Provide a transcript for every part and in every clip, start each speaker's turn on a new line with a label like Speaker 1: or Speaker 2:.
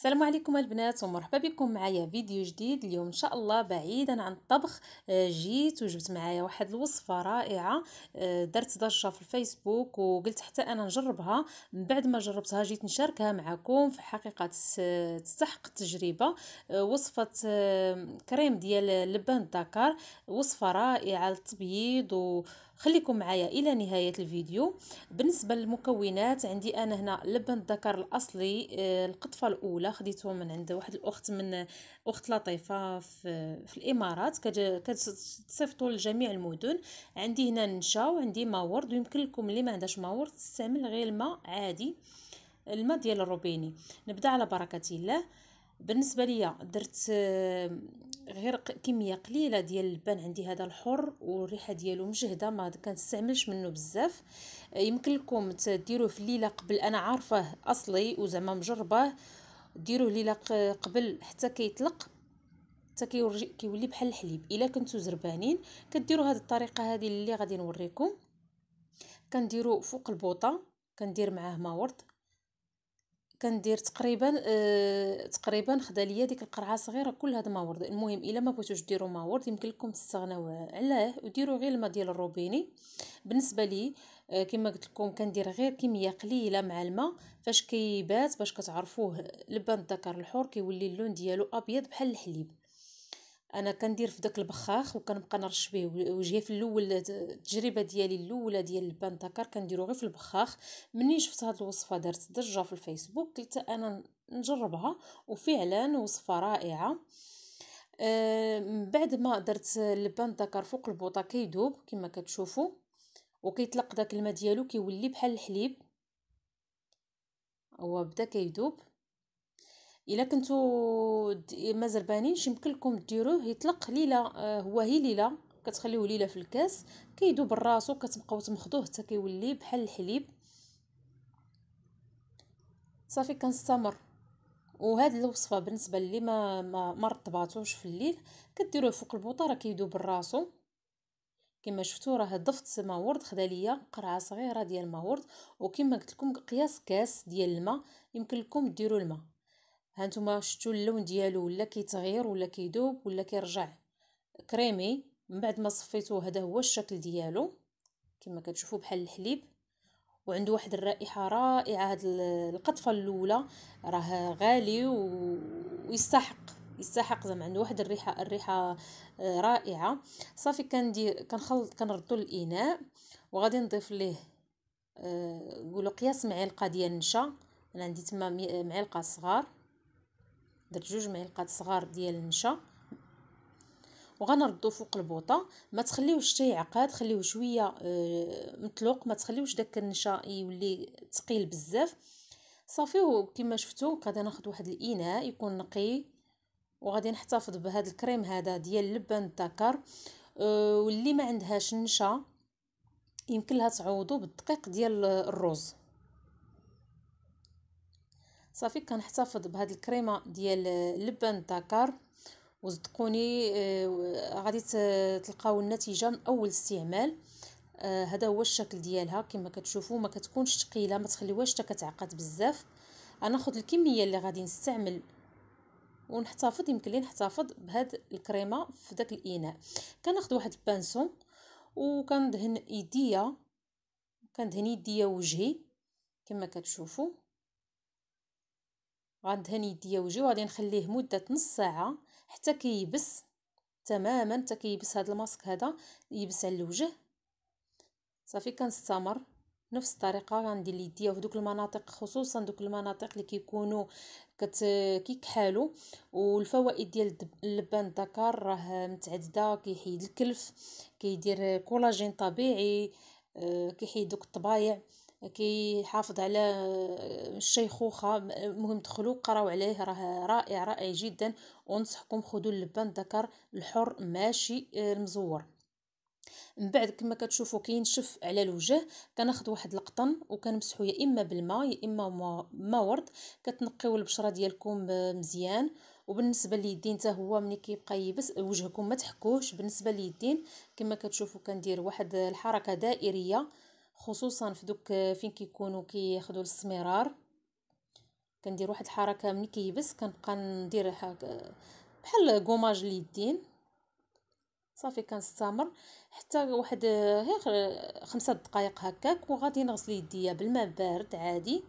Speaker 1: السلام عليكم البنات ومرحبا بكم معايا فيديو جديد اليوم ان شاء الله بعيدا عن الطبخ آه، جيت وجبت معايا واحد الوصفه رائعه آه، درت ضجه في الفيسبوك وقلت حتى انا نجربها من بعد ما جربتها جيت نشاركها معكم في حقيقه تستحق التجربه آه، وصفه كريم ديال لبان دكر وصفه رائعه للتبييض و خليكم معايا الى نهايه الفيديو بالنسبه للمكونات عندي انا هنا لبن الذكر الاصلي آه، القطفه الاولى خديته من عند واحد الاخت من اخت لطيفه في, الامارات كتصيفطوا لجميع المدن عندي هنا نشا وعندي ماورد ويمكن لكم اللي ما عندهاش ماورد تستعمل غير الماء عادي الماء ديال الروبيني نبدا على بركه الله بالنسبه ليا درت آه، غير كميه قليله ديال اللبان عندي هذا الحر والريحه ديالو مجهده ما كنستعملش منه بزاف آه، يمكن لكم تديروه في الليله قبل انا عارفه اصلي وزعما مجرباه ديروه ليله قبل حتى كيطلق حتى كيولي بحال الحليب الا كنتو زربانين كديروا هذه الطريقه هذه اللي غادي نوريكم كنديروا فوق البوطه كندير معاه ما ورد كندير تقريبا آه تقريبا خدا ليا ديك القرعه صغيره كل هذا ماورد المهم الا ما بغيتوش ديروا ماورد يمكن لكم تستغناو عليه وديروا غير الماء ديال الروبيني بالنسبه لي آه كما قلت لكم كندير غير كميه قليله مع الماء فاش كيبات باش كتعرفوه لبان الذكر الحور كيولي اللون ديالو ابيض بحال الحليب انا كندير في داك البخاخ وكنبقى نرش به وجهي في الاول التجربه ديالي الاولى ديال البان داكر كنديرو غير في البخاخ مني شفت هاد الوصفه دارت ضجه في الفيسبوك قلت انا نجربها وفعلا وصفه رائعه آه، من بعد ما درت البان داكر فوق البوطه كيدوب كما كتشوفوا وكيطلق داك الماء ديالو كيولي بحال الحليب هو بدا كيدوب الا كنتو مازال بانينش يمكن لكم ديروه يطلق ليله آه، هو هي ليله كتخليوه ليله في الكاس كيذوب راسو كتبقاو تمخضوه حتى كيولي بحال الحليب صافي كنستمر وهاد الوصفه بالنسبه اللي ما ما, رطباتوش في الليل كديروه فوق البوطه راه كيذوب راسو كما شفتوا راه ضفت ما ورد خدا ليا قرعه صغيره ديال ما ورد وكما قلت لكم قياس كاس ديال الماء يمكن لكم ديروا الماء هانتوما شفتوا اللون ديالو ولا كيتغير ولا كيدوب ولا كيرجع كريمي من بعد ما صفيتو هذا هو الشكل ديالو كما كتشوفوا بحال الحليب وعنده واحد الرائحه رائعه هاد القطفه الاولى راه غالي و... ويستحق يستحق زعما عنده واحد الريحه الريحه آه، رائعه صافي كندير كنخلط كنردو الاناء وغادي نضيف ليه آه، قولوا قياس معلقه ديال النشا انا عندي تما معلقه صغار درت جوج معلقات صغار ديال النشا وغنردو فوق البوطه ما تخليوش حتى يعقد خليوه شويه آه، مطلوق ما تخليوش داك النشا يولي ثقيل بزاف صافي وكما شفتو غادي ناخذ واحد الاناء يكون نقي وغادي نحتفظ بهذا الكريم هذا ديال اللبن الذكر آه، واللي ما عندهاش نشا يمكن لها تعوضو بالدقيق ديال الرز صافي كنحتفظ بهاد الكريمه ديال اللبن الدكر وصدقوني آه، غادي تلقاو النتيجه من اول استعمال آه، هذا هو الشكل ديالها كما كتشوفوا ما كتكونش ثقيله ما تخليوهاش حتى كتعقد بزاف انا ناخذ الكميه اللي غادي نستعمل ونحتفظ يمكن لي نحتفظ بهاد الكريمه في داك الاناء كناخذ واحد البانسون وكندهن يديا كندهن يديا وجهي كما كتشوفوا غندهن يديا وجهي وغادي نخليه مده نص ساعه حتى كيبس تماما حتى كيبس هذا الماسك هذا يبس على الوجه صافي كنستمر نفس الطريقه غندير يديا في دوك المناطق خصوصا دوك المناطق اللي كيكونوا كت كيكحالوا والفوائد ديال اللبان الذكر راه متعدده كيحيد الكلف كيدير كولاجين طبيعي آه، كيحيد دوك الطبايع كي يحافظ على آه، الشيخوخه المهم دخلوا قراو عليه راه رائع رائع جدا ونصحكم خذوا اللبان ذكر الحر ماشي آه، المزور من بعد كما كتشوفوا كينشف على الوجه كناخذ واحد القطن وكنمسحو يا اما بالماء يا اما ما ورد كتنقيو البشره ديالكم آه، مزيان وبالنسبه لليدين حتى هو ملي كيبقى يبس وجهكم ما تحكوش بالنسبه لليدين كما كتشوفوا كندير واحد الحركه دائريه خصوصا في دوك فين كيكونوا كياخذوا الاستمرار كندير واحد الحركه ملي كيبس كنبقى ندير بحال كوماج اليدين صافي كنستمر حتى واحد خمسة دقائق هكاك وغادي نغسل يديا بالماء بارد عادي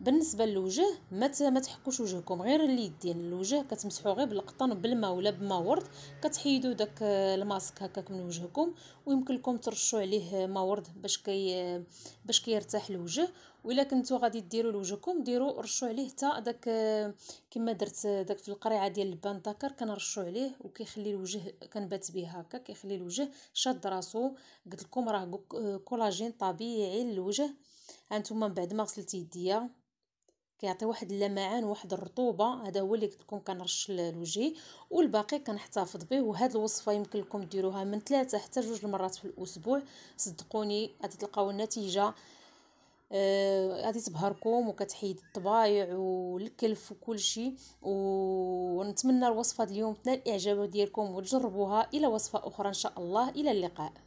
Speaker 1: بالنسبه للوجه ما ما تحكوش وجهكم غير اليدين الوجه كتمسحوا غير بالقطن بالماء ولا بما ورد كتحيدوا داك الماسك هكاك من وجهكم ويمكن لكم ترشوا عليه ما ورد باش كي باش كيرتاح الوجه وإلا كنتو غادي ديروا لوجهكم ديروا رشوا عليه حتى داك كما درت داك في القريعه ديال البان داكر كنرشوا عليه وكيخلي الوجه كنبات به هكا كيخلي الوجه شاد راسو قلت لكم راه كولاجين طبيعي للوجه هانتوما من بعد ما غسلت يديا كيعطي واحد اللمعان واحد الرطوبه هذا هو اللي قلت لكم كنرش الوجه والباقي كنحتفظ به وهاد الوصفه يمكن لكم ديروها من ثلاثة حتى جوج المرات في الاسبوع صدقوني غادي تلقاو النتيجه آه، غادي آه تبهركم وكتحيد الطبايع والكلف وكل شيء ونتمنى الوصفه اليوم تنال اعجاب ديالكم وتجربوها الى وصفه اخرى ان شاء الله الى اللقاء